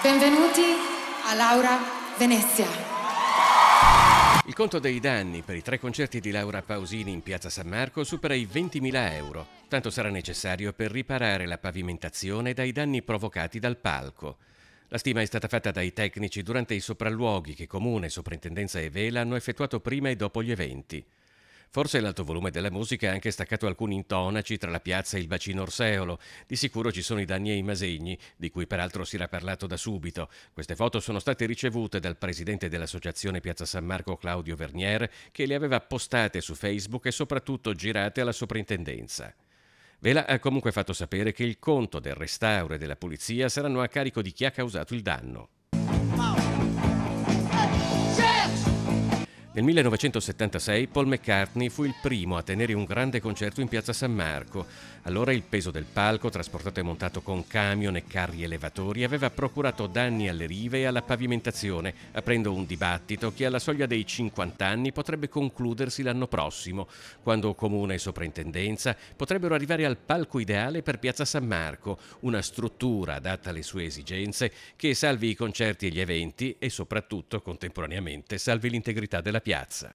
Benvenuti a Laura Venezia. Il conto dei danni per i tre concerti di Laura Pausini in Piazza San Marco supera i 20.000 euro. Tanto sarà necessario per riparare la pavimentazione dai danni provocati dal palco. La stima è stata fatta dai tecnici durante i sopralluoghi che Comune, Soprintendenza e Vela hanno effettuato prima e dopo gli eventi. Forse l'alto volume della musica ha anche staccato alcuni intonaci tra la piazza e il bacino Orseolo. Di sicuro ci sono i danni ai Masegni, di cui peraltro si era parlato da subito. Queste foto sono state ricevute dal presidente dell'associazione Piazza San Marco Claudio Vernier, che le aveva postate su Facebook e soprattutto girate alla soprintendenza. Vela ha eh, comunque fatto sapere che il conto del restauro e della pulizia saranno a carico di chi ha causato il danno. Nel 1976 Paul McCartney fu il primo a tenere un grande concerto in piazza San Marco. Allora il peso del palco, trasportato e montato con camion e carri elevatori, aveva procurato danni alle rive e alla pavimentazione, aprendo un dibattito che alla soglia dei 50 anni potrebbe concludersi l'anno prossimo, quando comune e soprintendenza potrebbero arrivare al palco ideale per piazza San Marco, una struttura adatta alle sue esigenze che salvi i concerti e gli eventi e soprattutto contemporaneamente salvi l'integrità della piazza. торопятся.